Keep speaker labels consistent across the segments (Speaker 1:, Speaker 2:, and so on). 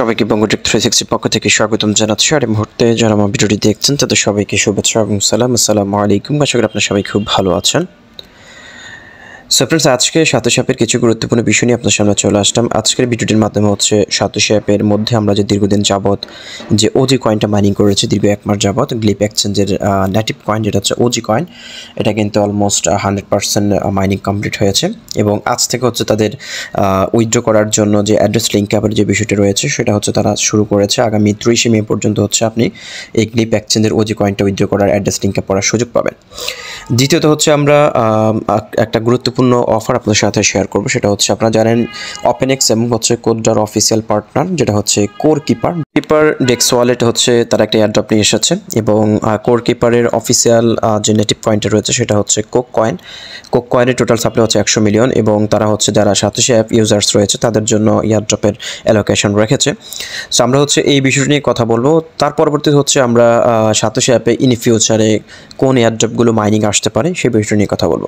Speaker 1: সবাইকে বঙ্গজিক থ্রি সিক্সটির পক্ষ থেকে স্বাগতম জানাচ্ছি আর এই মুহূর্তে যারা আমার ভিডিওটি দেখছেন তাদের সবাইকে শুভেচ্ছা এবং সালাম আসসালামু আলাইকুম আশা করি আপনার সবাই খুব ভালো আছেন সো ফ্রেন্ডস আজকে সাতশ অ্যাপের কিছু গুরুত্বপূর্ণ বিষয় নিয়ে আপনার সামনে চলে আসলাম আজকের ভিডিওটির মাধ্যমে হচ্ছে সাতশ অ্যাপের মধ্যে আমরা যে দীর্ঘদিন যাবৎ যে ওজি কয়েনটা মাইনিং করেছি দীর্ঘ এক মাস যাবৎ গ্লিপ এক্সচেঞ্জের নেটিভ কয়েন যেটা হচ্ছে ওজি কয়েন এটা কিন্তু almost hundred percent mining complete হয়েছে এবং আজ থেকে হচ্ছে তাদের উইথড্র করার জন্য যে অ্যাড্রেস লিঙ্ক অ্যাপের যে বিষয়টি রয়েছে সেটা হচ্ছে তারা শুরু করেছে আগামী ত্রিশে মে পর্যন্ত হচ্ছে আপনি এই গ্লিপ এক্সচেঞ্জের ওজি কয়েনটা উইথড্র করার অ্যাড্রেস লিঙ্ক পড়ার সুযোগ পাবেন দ্বিতীয়ত হচ্ছে আমরা একটা গুরুত্বপূর্ণ গুরুত্বপূর্ণ অফার আপনাদের সাথে শেয়ার করব সেটা হচ্ছে আপনারা জানেন ওপেনএক্স এবং হচ্ছে কোডার অফিসিয়াল পার্টনার যেটা হচ্ছে core keeper keeper dex wallet হচ্ছে তারা একটা অ্যাড্রপ নিয়ে এসেছে এবং কোর কিপারের অফিসিয়াল যে নেটিভ কয়েনটা রয়েছে সেটা হচ্ছে কোক কয়েন কোক কয়েনের টোটাল সাপ্লাই হচ্ছে একশো মিলিয়ন এবং তারা হচ্ছে যারা সাতাশি অ্যাপ ইউজার্স রয়েছে তাদের জন্য এয়ারড্রপের অ্যালোকেশন রেখেছে সো আমরা হচ্ছে এই বিষয়টি নিয়ে কথা বলবো তার পরবর্তী হচ্ছে আমরা সাতাশি অ্যাপে ইন ফিউচারে কোন এয়ারড্রপগুলো মাইনিং আসতে পারে সেই বিষয়টি নিয়ে কথা বলবো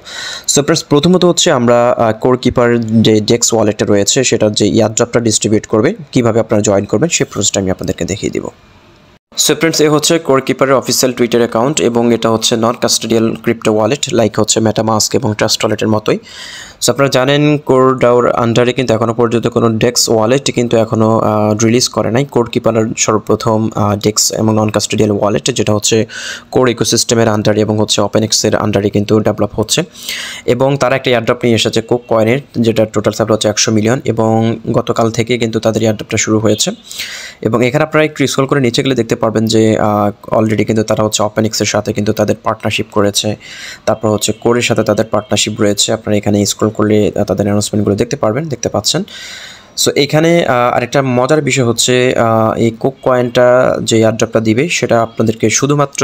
Speaker 1: সো প্রথমত প্রথমত হচ্ছে আমরা কোর কিপার যে ডেক্স ওয়ালেটটা রয়েছে সেটার যে ইয়ারড্রপটা ডিস্ট্রিবিউট করবে কিভাবে আপনারা জয়েন করবেন সেই প্রসেসটা আমি আপনাদেরকে দেখিয়ে দিব সো ফ্রেন্ডস এ হচ্ছে কোর কিপারের অফিসিয়াল টুইটার অ্যাকাউন্ট এবং এটা হচ্ছে non custodial crypto wallet like হচ্ছে মেটামাস্ক এবং ট্রাস্ট ওয়ালেটের মতোই সো আপনারা জানেন কোর ডাউর আন্ডারে কিন্তু এখনও পর্যন্ত কোনো ডেক্স ওয়ালেট কিন্তু এখনও রিলিজ করে নাই কোড কিপার সর্বপ্রথম ডেক্স এবং নন কাস্টোডিয়াল ওয়ালেট যেটা হচ্ছে কোর ইকোসিস্টেমের আন্ডারে এবং হচ্ছে ওপেন এক্সের আন্ডারে কিন্তু ডেভেলপ হচ্ছে এবং তারা একটা এয়ারড্রপ নিয়ে এসেছে কোক কয়েনের যেটা টোটাল সাপ্লাই হচ্ছে একশো মিলিয়ন এবং গতকাল থেকে কিন্তু তাদের এয়ারড্রপটা শুরু হয়েছে এবং এখানে আপনারা একটু স্ক্রল করে নিচে গেলে দেখতে পারবেন যে অলরেডি কিন্তু তারা হচ্ছে ওপেন এক্সের সাথে কিন্তু তাদের পার্টনারশিপ করেছে তারপর হচ্ছে কোরের সাথে তাদের পার্টনারশিপ রয়েছে আপনারা এখানে স্কুল করলে তাদের অ্যানাউন্সমেন্টগুলো দেখতে পারবেন দেখতে পাচ্ছেন সো এখানে আরেকটা মজার বিষয় হচ্ছে এই কোক কয়েনটা যে অ্যাড্রপটা দিবে সেটা আপনাদেরকে শুধুমাত্র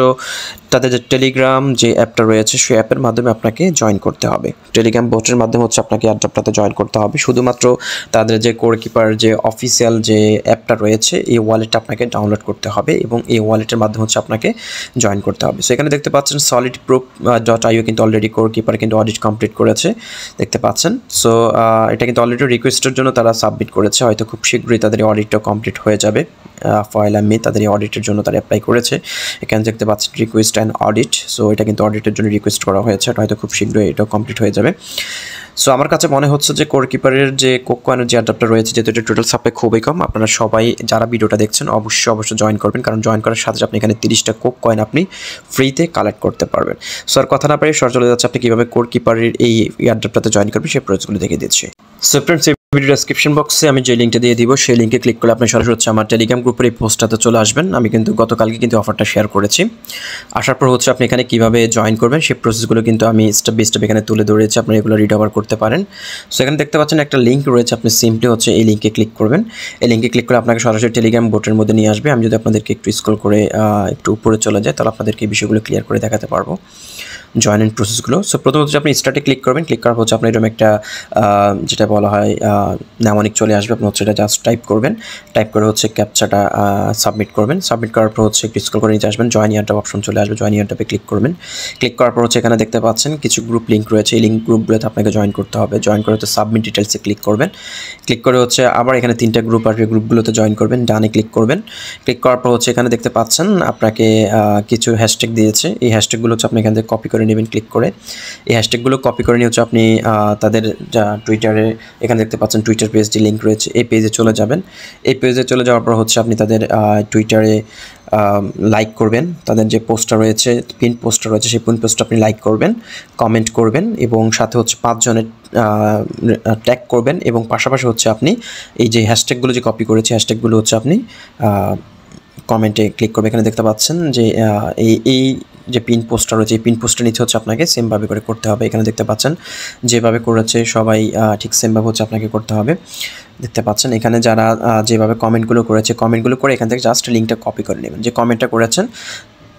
Speaker 1: তাদের যে টেলিগ্রাম যে অ্যাপটা রয়েছে সেই অ্যাপের মাধ্যমে আপনাকে জয়েন করতে হবে টেলিগ্রাম বোটের মাধ্যমে হচ্ছে আপনাকে অ্যাড্রপটাতে জয়েন করতে হবে শুধুমাত্র তাদের যে কোরকিপার যে অফিসিয়াল যে অ্যাপটা রয়েছে এই ওয়ালেটটা আপনাকে ডাউনলোড করতে হবে এবং এই ওয়ালেটের মাধ্যমে হচ্ছে আপনাকে জয়েন করতে হবে সো এখানে দেখতে পাচ্ছেন সলিড প্রুফ ডট আইও কিন্তু অলরেডি কোরকিপার কিন্তু অডিট কমপ্লিট করেছে দেখতে পাচ্ছেন সো এটা কিন্তু অলরেডি রিকোয়েস্টের জন্য তারা সাবমিট সাবমিট করেছে হয়তো খুব শীঘ্রই তাদের অডিটটা কমপ্লিট হয়ে যাবে ফয়লা মে তাদের এই অডিটের জন্য তারা অ্যাপ্লাই করেছে এখানে দেখতে পাচ্ছেন রিকোয়েস্ট অ্যান্ড অডিট সো এটা কিন্তু অডিটের জন্য রিকোয়েস্ট করা হয়েছে হয়তো খুব শীঘ্রই এটা কমপ্লিট হয়ে যাবে সো আমার কাছে মনে হচ্ছে যে কোরকিপারের যে কোকো এনার্জি অ্যাডাপ্টার রয়েছে যেহেতু এটা টোটাল সাপ্লাই খুবই কম আপনারা সবাই যারা ভিডিওটা দেখছেন অবশ্যই অবশ্যই জয়েন করবেন কারণ জয়েন করার সাথে আপনি এখানে তিরিশটা কোক কয়েন আপনি ফ্রিতে কালেক্ট করতে পারবেন সো আর কথা না পারে সর চলে যাচ্ছে আপনি কীভাবে কোরকিপারের এই অ্যাডাপ্টারতে জয়েন করবেন সেই প্রয়োজনগুলো দেখে দিচ্ছি সো ফ্রেন্ডস ভিডিও ডেসক্রিপশন বক্সে আমি যে লিঙ্কটা দিয়ে দিব সেই লিঙ্কে ক্লিক করলে আপনি সরাসরি হচ্ছে আমার টেলিগ্রাম গ্রুপের এই পোস্টটাতে চলে আসবেন আমি কিন্তু গতকালকে কিন্তু অফারটা শেয়ার করেছি আসার পর হচ্ছে আপনি এখানে কীভাবে জয়েন করবেন সেই প্রসেসগুলো কিন্তু আমি স্টেপ বাই স্টেপ এখানে তুলে ধরেছি আপনি এগুলো রিড ওভার করতে পারেন সো এখানে দেখতে পাচ্ছেন একটা লিঙ্ক রয়েছে আপনি সিম্পলি হচ্ছে এই লিঙ্কে ক্লিক করবেন এই লিঙ্কে ক্লিক করে আপনাকে সরাসরি টেলিগ্রাম বোটের মধ্যে নিয়ে আসবে আমি যদি আপনাদেরকে একটু স্ক্রল করে একটু উপরে চলে যায় তাহলে আপনাদেরকে এই বিষয়গুলো ক্লিয়ার করে দেখাতে পারবো জয়েনিং প্রসেসগুলো সো প্রথমত হচ্ছে আপনি স্টার্টে ক্লিক করবেন ক্লিক করার হচ্ছে আপনার এরকম একটা যেটা বলা হয় নামনিক চলে আসবে আপনি হচ্ছে এটা জাস্ট টাইপ করবেন টাইপ করে হচ্ছে ক্যাপচাটা সাবমিট করবেন সাবমিট করার পর হচ্ছে একটু স্ক্রল করে নিচে আসবেন জয়েন ইয়ারটা অপশন চলে আসবে জয়েন ইয়ারটাপে ক্লিক করবেন ক্লিক করার পর হচ্ছে এখানে দেখতে পাচ্ছেন কিছু গ্রুপ লিঙ্ক রয়েছে এই লিঙ্ক গ্রুপগুলোতে আপনাকে জয়েন করতে হবে জয়েন করে হচ্ছে সাবমিট ডিটেলসে ক্লিক করবেন ক্লিক করে হচ্ছে আবার এখানে তিনটা গ্রুপ আর গ্রুপগুলোতে জয়েন করবেন ডানে ক্লিক করবেন ক্লিক করার পর হচ্ছে এখানে দেখতে পাচ্ছেন আপনাকে কিছু হ্যাশট্যাগ দিয়েছে এই হ্যাশট্যাগুলো হচ্ছে আপনি এখান থেকে কপি করে নেবেন ক্লিক করে এই হ্যাশট্যাগুলো কপি করে নিয়ে হচ্ছে আপনি তাদের যা টুইটারে এখানে দেখতে পাচ্ছেন টুইটার পেজটি লিঙ্ক রয়েছে এই পেজে চলে যাবেন এই পেজে চলে যাওয়ার পর হচ্ছে আপনি তাদের টুইটারে লাইক করবেন তাদের যে পোস্টটা রয়েছে পিন পোস্টটা রয়েছে সেই পিন পোস্টটা আপনি লাইক করবেন কমেন্ট করবেন এবং সাথে হচ্ছে পাঁচজনের ট্যাগ করবেন এবং পাশাপাশি হচ্ছে আপনি এই যে হ্যাশট্যাগুলো যে কপি করেছে হ্যাশট্যাগুলো হচ্ছে আপনি কমেন্টে ক্লিক করবে এখানে দেখতে পাচ্ছেন যে এই এই যে পিন পোস্টটা রয়েছে এই পিন পোস্টের নিচে হচ্ছে আপনাকে সেমভাবে করে করতে হবে এখানে দেখতে পাচ্ছেন যেভাবে করেছে সবাই ঠিক সেমভাবে হচ্ছে আপনাকে করতে হবে দেখতে পাচ্ছেন এখানে যারা যেভাবে কমেন্টগুলো করেছে কমেন্টগুলো করে এখান থেকে জাস্ট লিঙ্কটা কপি করে নেবেন যে কমেন্টটা করেছেন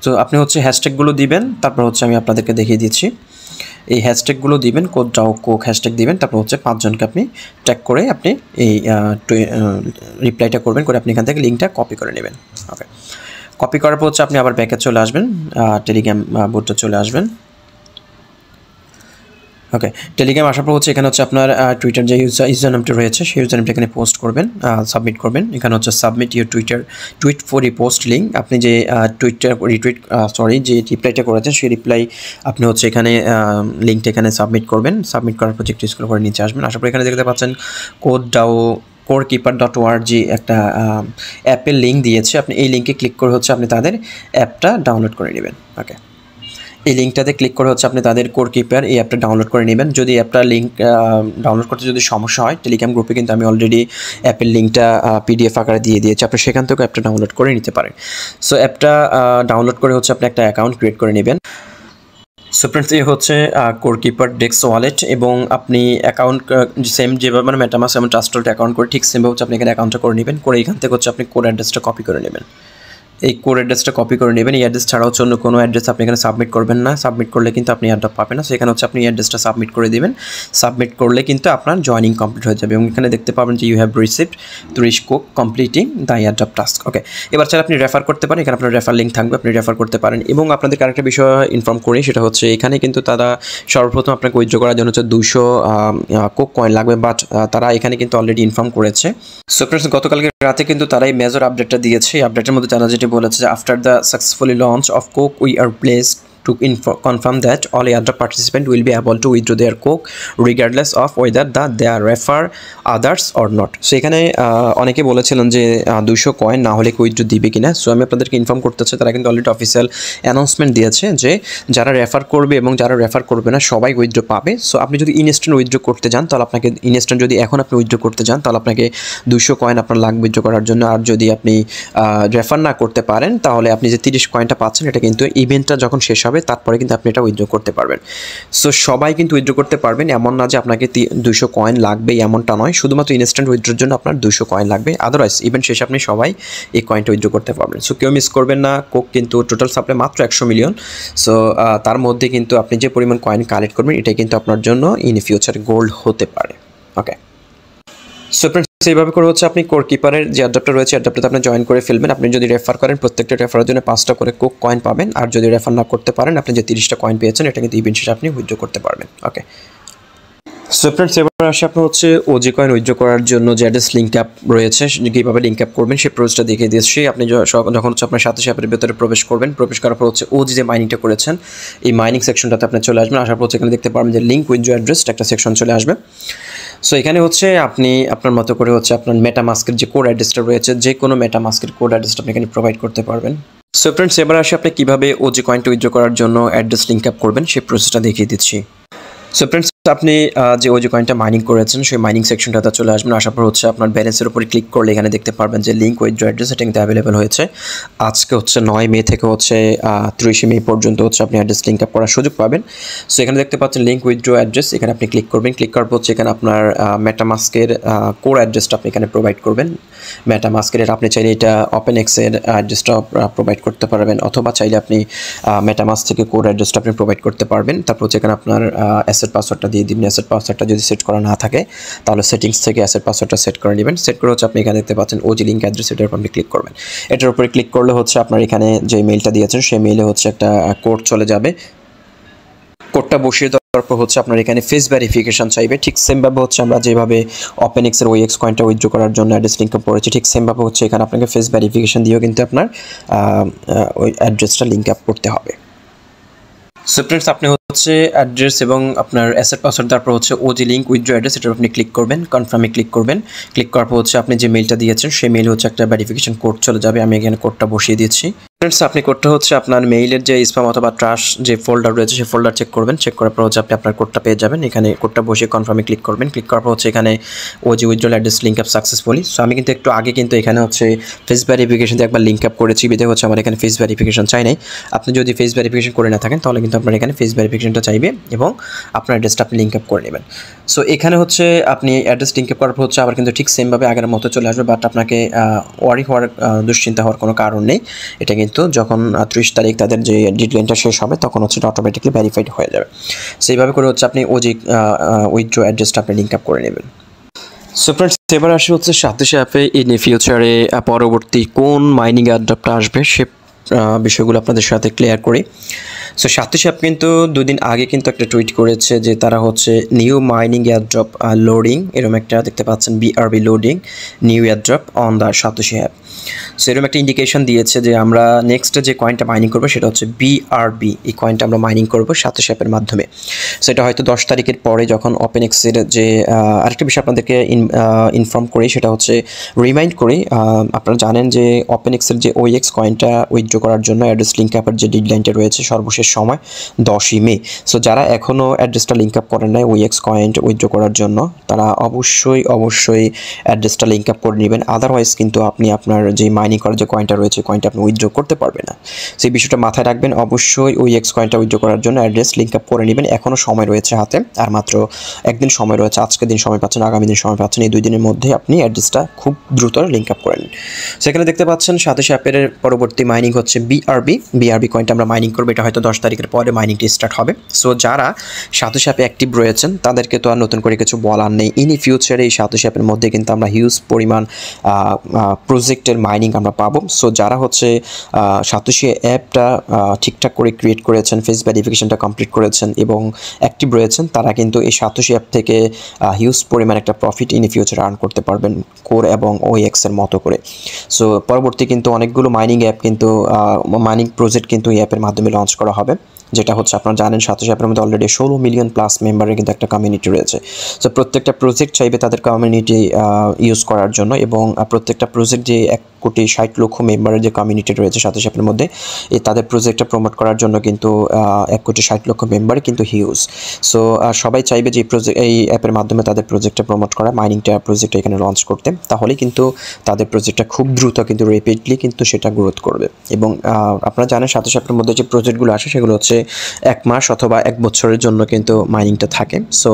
Speaker 1: তো আপনি হচ্ছে হ্যাশট্যাগুলো দিবেন তারপর হচ্ছে আমি আপনাদেরকে দেখিয়ে দিচ্ছি এই হ্যাশট্যাগুলো দিবেন কোড ডাও কোক হ্যাশট্যাগ দিবেন তারপর হচ্ছে পাঁচজনকে আপনি ট্যাগ করে আপনি এই রিপ্লাইটা করবেন করে আপনি এখান থেকে লিঙ্কটা কপি করে নেবেন ওকে কপি করার পর হচ্ছে আপনি আবার ব্যাকে চলে আসবেন টেলিগ্রাম বোর্ডটা চলে আসবেন ওকে টেলিগ্রাম আসার পর হচ্ছে এখানে হচ্ছে আপনার টুইটার যে ইউজার ইউজার নামটা রয়েছে সেই ইউজার নামটি এখানে পোস্ট করবেন সাবমিট করবেন এখানে হচ্ছে submit your Twitter tweet for repost link আপনি যে টুইটার রিটুইট সরি যে রিপ্লাইটা করেছেন সেই রিপ্লাই আপনি হচ্ছে এখানে লিঙ্কটা এখানে সাবমিট করবেন সাবমিট করার পর একটু স্কুল করে নিচে আসবেন আসার পর এখানে দেখতে পাচ্ছেন code DAO core keeper dot G একটা অ্যাপের লিঙ্ক দিয়েছে আপনি এই লিঙ্কে ক্লিক করে হচ্ছে আপনি তাদের অ্যাপটা ডাউনলোড করে নেবেন ওকে এই লিঙ্কটাতে ক্লিক করে হচ্ছে আপনি তাদের কোর কিপার এই অ্যাপটা ডাউনলোড করে নেবেন যদি অ্যাপটা লিঙ্ক ডাউনলোড করতে যদি সমস্যা হয় টেলিগ্রাম গ্রুপে কিন্তু আমি অলরেডি অ্যাপের লিঙ্কটা পিডিএফ আকারে দিয়ে দিয়েছি আপনি সেখান থেকেও অ্যাপটা ডাউনলোড করে নিতে পারেন সো অ্যাপটা ডাউনলোড করে হচ্ছে আপনি একটা অ্যাকাউন্ট ক্রিয়েট করে নেবেন সো ফ্রেন্ডস এই হচ্ছে কোরকিপার ডেক্স ওয়ালেট এবং আপনি অ্যাকাউন্ট সেম যেভাবে মানে মেটামাস এবং ট্রাস্টলটা অ্যাকাউন্ট করে ঠিক সেমভাবে হচ্ছে আপনি এখানে অ্যাকাউন্টটা করে নেবেন করে এখান থেকে হচ্ছে আপনি কোড অ্যাড্রেসটা কপি করে নেবেন এই কোড অ্যাড্রেসটা কপি করে নেবেন এই অ্যাড্রেস ছাড়াও অন্য কোনো অ্যাড্রেস আপনি এখানে সাবমিট করবেন না সাবমিট করলে কিন্তু আপনি অ্যাডটা পাবেন না সেখানে হচ্ছে আপনি অ্যাড্রেসটা সাবমিট করে দেবেন সাবমিট করলে কিন্তু আপনার জয়নিং কমপ্লিট হয়ে যাবে এবং এখানে দেখতে পাবেন যে ইউ হ্যাভ রিসিভড তুরিশ Kok completing the airdrop task okay এবার ছাড়া আপনি রেফার করতে পারেন এখানে আপনার রেফার লিঙ্ক থাকবে আপনি রেফার করতে পারেন এবং আপনাদের আরেকটা বিষয় ইনফর্ম করি সেটা হচ্ছে এখানে কিন্তু তারা সর্বপ্রথম আপনাকে উইথড্র করার জন্য হচ্ছে দুশো কোক কয়েন লাগবে বাট তারা এখানে কিন্তু অলরেডি ইনফর্ম করেছে সো ফ্রেন্ডস গতকালকে রাতে কিন্তু তারা এই মেজর আপডেটটা দিয়েছে এই আপডেটের মধ্যে তারা যেটি বলেছে যে after the successfully launch of Kok we are placed to confirm that all other participant will be able to withdraw their coke regardless of whether the they are refer others or not so এখানে অনেকে বলেছিলেন যে দুশো coin না হলে withdraw দিবে কিনা so আমি আপনাদেরকে ইনফর্ম করতে চাই তারা কিন্তু অলরেডি অফিসিয়াল অ্যানাউন্সমেন্ট দিয়েছে যে যারা রেফার করবে এবং যারা রেফার করবে না সবাই উইথড্রো পাবে সো আপনি যদি ইনস্ট্যান্ট উইথড্রো করতে যান তাহলে আপনাকে ইনস্ট্যান্ট যদি এখন আপনি উইথড্রো করতে যান তাহলে আপনাকে দুশো কয়েন আপনার লাগবে উইথড্রো করার জন্য আর যদি আপনি রেফার না করতে পারেন তাহলে আপনি যে তিরিশ কয়েনটা পাচ্ছেন এটা কিন্তু ইভেন্টটা যখন শেষ হবে হবে তারপরে কিন্তু আপনি এটা উইথড্র করতে পারবেন সো সবাই কিন্তু উইথড্র করতে পারবেন এমন না যে আপনাকে দুশো কয়েন লাগবে এমনটা নয় শুধুমাত্র ইনস্ট্যান্ট উইথড্রোর জন্য আপনার দুশো কয়েন লাগবে আদারওয়াইজ ইভেন শেষে আপনি সবাই এই কয়েনটা উইথড্র করতে পারবেন সো কেউ মিস করবেন না কোক কিন্তু টোটাল সাপ্লাই মাত্র একশো মিলিয়ন সো তার মধ্যে কিন্তু আপনি যে পরিমাণ কয়েন কালেক্ট করবেন এটাই কিন্তু আপনার জন্য ইন ফিউচার গোল্ড হতে পারে ওকে সো সেইভাবে করে হচ্ছে আপনি কোর কিপারের যে অ্যাডাপ্টার রয়েছে অ্যাডাপ্টারে আপনি জয়েন করে ফেলবেন আপনি যদি রেফার করেন প্রত্যেকটা রেফারের জন্য পাঁচটা করে কোক কয়েন পাবেন আর যদি রেফার না করতে পারেন আপনি যে তিরিশটা কয়েন পেয়েছেন এটা কিন্তু ইভেন্ট শেষে আপনি উইথড্র করতে পারবেন ওকে সো ফ্রেন্ডস এবার আসে আপনার হচ্ছে ওজি কয়েন উইথড্র করার জন্য যে অ্যাড্রেস লিঙ্ক অ্যাপ রয়েছে কীভাবে লিঙ্ক অ্যাপ করবেন সেই প্রসেসটা দেখিয়ে দিয়েছি আপনি যখন হচ্ছে আপনার সাথে সাথে ভেতরে প্রবেশ করবেন প্রবেশ করার পর হচ্ছে ওজি যে মাইনিংটা করেছেন এই মাইনিং সেকশনটাতে আপনি চলে আসবেন আসার পর হচ্ছে এখানে দেখতে পারবেন যে লিঙ্ক উইথড্র অ্যাড্রেস একটা সেকশন চলে আসবে সো এখানে হচ্ছে আপনি আপনার মতো করে হচ্ছে আপনার মেটামাস্কের যে কোড অ্যাড্রেসটা রয়েছে যে কোনো মেটামাস্কের কোড অ্যাড্রেসটা আপনি এখানে প্রোভাইড করতে পারবেন সো ফ্রেন্ডস এবার আসে আপনি কীভাবে যে কয়েনটা উইথড্র করার জন্য অ্যাড্রেস লিঙ্ক আপ করবেন সেই প্রসেসটা দেখিয়ে দিচ্ছি সো ফ্রেন্ডস আপনি যে ওই যে কয়েনটা মাইনিং করেছেন সেই মাইনিং সেকশনটাতে চলে আসবেন আসার পর হচ্ছে আপনার ব্যালেন্সের উপরে ক্লিক করলে এখানে দেখতে পারবেন যে লিঙ্ক ওয়েজ অ্যাড্রেস সেটিংতে অ্যাভেলেবেল হয়েছে আজকে হচ্ছে নয় মে থেকে হচ্ছে তিরিশে মে পর্যন্ত হচ্ছে আপনি অ্যাড্রেস লিঙ্ক আপ করার সুযোগ পাবেন সো এখানে দেখতে পাচ্ছেন লিঙ্ক উইথড্রো অ্যাড্রেস এখানে আপনি ক্লিক করবেন ক্লিক করার পর হচ্ছে এখানে আপনার মেটামাস্কের কোর অ্যাড্রেসটা আপনি এখানে প্রোভাইড করবেন মেটামাস্কের আপনি চাইলে এটা ওপেন এক্সের অ্যাড্রেসটা প্রোভাইড করতে পারবেন অথবা চাইলে আপনি ম্যাটামাস থেকে কোর অ্যাড্রেসটা আপনি প্রোভাইড করতে পারবেন তারপর হচ্ছে এখানে আপনার অ্যাসেট পাসওয়ার্ডটা দিয়ে দিয়ে দিবেন অ্যাসেট পাসওয়ার্ডটা যদি সেট করা না থাকে তাহলে সেটিংস থেকে অ্যাসেট পাসওয়ার্ডটা সেট করে নেবেন সেট করে হচ্ছে আপনি এখানে দেখতে পাচ্ছেন ওজি লিঙ্ক অ্যাড্রেস এটার উপর আপনি ক্লিক করবেন এটার উপরে ক্লিক করলে হচ্ছে আপনার এখানে যে মেইলটা দিয়েছেন সেই মেইলে হচ্ছে একটা কোড চলে যাবে কোডটা বসিয়ে তারপর হচ্ছে আপনার এখানে ফেস ভেরিফিকেশন চাইবে ঠিক সেমভাবে হচ্ছে আমরা যেভাবে ওপেন এক্সের ওই এক্স কয়েনটা উইথড্র করার জন্য অ্যাড্রেস লিঙ্ক করেছি ঠিক সেমভাবে হচ্ছে এখানে আপনাকে ফেস ভেরিফিকেশন দিয়েও কিন্তু আপনার ওই অ্যাড্রেসটা লিঙ্ক আপ করতে হবে সো ফ্রেন্ডস আপনি হচ্ছে অ্যাড্রেস এবং আপনার অ্যাসেট পাসওয়ার্ড তারপর হচ্ছে ও যে লিঙ্ক উইথড্র অ্যাড্রেস এটার আপনি ক্লিক করবেন কনফার্মে ক্লিক করবেন ক্লিক করার পর হচ্ছে আপনি যে মেলটা দিয়েছেন সেই মেল হচ্ছে একটা ভেরিফিকেশন কোড চলে যাবে আমি এখানে কোডটা বসিয়ে দিয়েছি ফ্রেন্ডস আপনি করতে হচ্ছে আপনার মেইলের যে স্প্যাম অথবা ট্রাশ যে ফোল্ডার রয়েছে সেই ফোল্ডার চেক করবেন চেক করার পর হচ্ছে আপনি আপনার কোডটা পেয়ে যাবেন এখানে কোডটা বসে কনফার্মে ক্লিক করবেন ক্লিক করার পর হচ্ছে এখানে ও যে withdrawal address link up successfully so আমি কিন্তু একটু আগে কিন্তু এখানে হচ্ছে ফেস দিয়ে একবার লিঙ্ক আপ করেছি বিধে হচ্ছে আমার এখানে ফেস ভ্যারিফিকেশন চাই নাই আপনি যদি ফেস ভ্যারিফিকেশন করে না থাকেন তাহলে কিন্তু আপনার এখানে ফেস ভ্যারিফিকেশনটা চাইবে এবং আপনার অ্যাড্রেসটা আপনি লিঙ্ক আপ করে নেবেন সো এখানে হচ্ছে আপনি অ্যাড্রেস লিঙ্ক আপ করার পর হচ্ছে আবার কিন্তু ঠিক সেমভাবে আগের মতো চলে আসবে বাট আপনাকে ওয়ারি হওয়ার দুশ্চিন্তা হওয়ার কোনো কারণ নেই এটা কিন্তু যখন ত্রিশ তারিখ তাদের যে ডিটেলটা শেষ হবে তখন হচ্ছে অটোমেটিকলি ভ্যারিফাইড হয়ে যাবে সেইভাবে করে হচ্ছে আপনি ওজি উইথড্রো অ্যাড্রেসটা আপনি লিঙ্ক আপ করে নেবেন সো ফ্রেন্ডস এবার আসি হচ্ছে সাথে সাথে ইন ফিউচারে পরবর্তী কোন মাইনিং অ্যাডাপ্টটা আসবে সে বিষয়গুলো আপনাদের সাথে ক্লিয়ার করি সো সাতই সাপ কিন্তু দুদিন আগে কিন্তু একটা টুইট করেছে যে তারা হচ্ছে নিউ মাইনিং এয়ারড্রপ লোডিং এরকম একটা দেখতে পাচ্ছেন BRB loading new airdrop on the Satoshi app so এরকম একটা ইন্ডিকেশন দিয়েছে যে আমরা নেক্সট যে কয়েনটা মাইনিং করবো সেটা হচ্ছে বিআরবি এই কয়েনটা আমরা মাইনিং করবো সাতশি অ্যাপের মাধ্যমে সো এটা হয়তো দশ তারিখের পরে যখন ওপেন এক্সের যে আরেকটা বিষয় আপনাদেরকে ইনফর্ম করি সেটা হচ্ছে রিমাইন্ড করি আপনারা জানেন যে ওপেন এক্সের যে ওই এক্স কয়েনটা উইথড্র করার জন্য অ্যাড্রেস লিঙ্ক আপের যে ডিডলাইনটা রয়েছে সর্বশেষ সময় দশই মে সো যারা এখনও অ্যাড্রেসটা লিঙ্ক আপ করেন নাই ওই এক্স কয়েন্ট উইথড্র করার জন্য তারা অবশ্যই অবশ্যই অ্যাড্রেসটা লিঙ্ক আপ করে নেবেন আদারওয়াইজ কিন্তু আপনি আপনার যে মাইনিং করার যে কয়েনটা রয়েছে কয়েনটা আপনি উইথড্র করতে পারবেন না সেই বিষয়টা মাথায় রাখবেন অবশ্যই ওই এক্স কয়েনটা উইথড্র করার জন্য অ্যাড্রেস লিঙ্ক আপ করে নেবেন এখনও সময় রয়েছে হাতে আর মাত্র একদিন সময় রয়েছে আজকে দিন সময় পাচ্ছেন আগামী দিন সময় পাচ্ছেন এই দুই দিনের মধ্যে আপনি অ্যাড্রেসটা খুব দ্রুত লিঙ্ক আপ করেন সেখানে দেখতে পাচ্ছেন সাতাশে অ্যাপের পরবর্তী মাইনিং হচ্ছে হচ্ছে বিআরবি বিআরবি কয়েনটা আমরা মাইনিং করবো এটা হয়তো দশ তারিখের পরে মাইনিংটি স্টার্ট হবে সো যারা সাথে সাথে অ্যাক্টিভ রয়েছেন তাদেরকে তো আর নতুন করে কিছু বলার নেই ইনি ফিউচারে এই সাথে সাপের মধ্যে কিন্তু আমরা হিউজ পরিমাণ প্রজেক্টের মাইনিং আমরা পাবো সো যারা হচ্ছে সাতোশি অ্যাপটা ঠিকঠাক করে ক্রিয়েট করেছেন ফেস ভ্যারিফিকেশানটা কমপ্লিট করেছেন এবং অ্যাক্টিভ রয়েছেন তারা কিন্তু এই সাতোশি অ্যাপ থেকে হিউজ পরিমাণ একটা প্রফিট ইনি ফিউচার আর্ন করতে পারবেন কোর এবং e এক্সের মতো করে সো পরবর্তী কিন্তু অনেকগুলো মাইনিং অ্যাপ কিন্তু মানিক প্রজেক্ট কিন্তু এই অ্যাপের মাধ্যমে লঞ্চ করা হবে যেটা হচ্ছে আপনারা জানেন সাথে অ্যাপের মধ্যে অলরেডি ষোলো মিলিয়ন প্লাস মেম্বারের কিন্তু একটা কমিউনিটি রয়েছে সো প্রত্যেকটা প্রজেক্ট চাইবে তাদের কমিউনিটি ইউজ করার জন্য এবং প্রত্যেকটা প্রজেক্ট যে এক কোটি ষাট লক্ষ মেম্বারের যে কমিউনিটি রয়েছে সাতাশ অ্যাপের মধ্যে তাদের প্রজেক্টটা প্রমোট করার জন্য কিন্তু এক কোটি ষাট লক্ষ মেম্বার কিন্তু হিউজ সো সবাই চাইবে যে প্রজেক্ট এই অ্যাপের মাধ্যমে তাদের প্রজেক্টটা প্রমোট করা মাইনিংটা প্রজেক্টটা এখানে লঞ্চ করতে তাহলে কিন্তু তাদের প্রজেক্টটা খুব দ্রুত কিন্তু রেপিডলি কিন্তু সেটা গ্রোথ করবে এবং আপনারা জানেন সাতাশ অ্যাপের মধ্যে যে প্রজেক্টগুলো আসে সেগুলো হচ্ছে এক মাস অথবা এক বছরের জন্য কিন্তু মাইনিংটা থাকে সো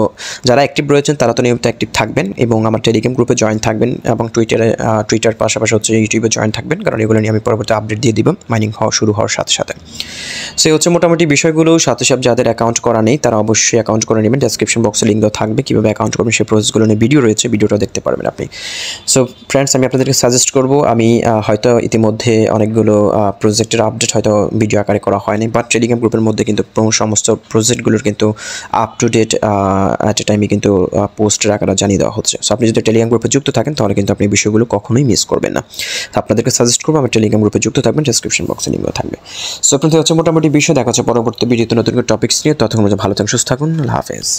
Speaker 1: যারা অ্যাক্টিভ রয়েছেন তারা তো নিয়মিত অ্যাক্টিভ থাকবেন এবং আমার টেলিগ্রাম গ্রুপে জয়েন থাকবেন এবং টুইটারে টুইটার পাশাপাশি হচ্ছে ইউটিউবে জয়েন থাকবেন কারণ এগুলো নিয়ে আমি পরবর্তী আপডেট দিয়ে দিব মাইনিং হওয়া শুরু হওয়ার সাথে সাথে সে হচ্ছে মোটামুটি বিষয়গুলো সাথে সাথে যাদের অ্যাকাউন্ট করা নেই তারা অবশ্যই অ্যাকাউন্ট করে নেবেন ডেসক্রিপশন বক্সে লিঙ্কও থাকবে কীভাবে অ্যাকাউন্ট করবেন সেই প্রসেসগুলো নিয়ে ভিডিও রয়েছে ভিডিওটা দেখতে পারবেন আপনি সো ফ্রেন্ডস আমি আপনাদেরকে সাজেস্ট করব আমি হয়তো ইতিমধ্যে অনেকগুলো প্রজেক্টের আপডেট হয়তো ভিডিও আকারে করা হয়নি বাট টেলিগ্রাম গ্রুপের মধ্যে মধ্যে কিন্তু সমস্ত প্রজেক্টগুলোর কিন্তু up to date at a টাইমে কিন্তু পোস্টের আকারে জানিয়ে দেওয়া হচ্ছে সো আপনি যদি টেলিগ্রাম গ্রুপে যুক্ত থাকেন তাহলে কিন্তু আপনি বিষয়গুলো কখনোই মিস করবেন না আপনাদেরকে সাজেস্ট করবো আমার টেলিগ্রাম গ্রুপে যুক্ত থাকবেন ডিসক্রিপশন বক্সে নিয়েও থাকবে সো আপনাদের হচ্ছে মোটামুটি বিষয় দেখা হচ্ছে পরবর্তী ভিডিওতে নতুন টপিক্স নিয়ে ততক্ষণ ভালো থাকুন সুস্থ থাকুন হাফেজ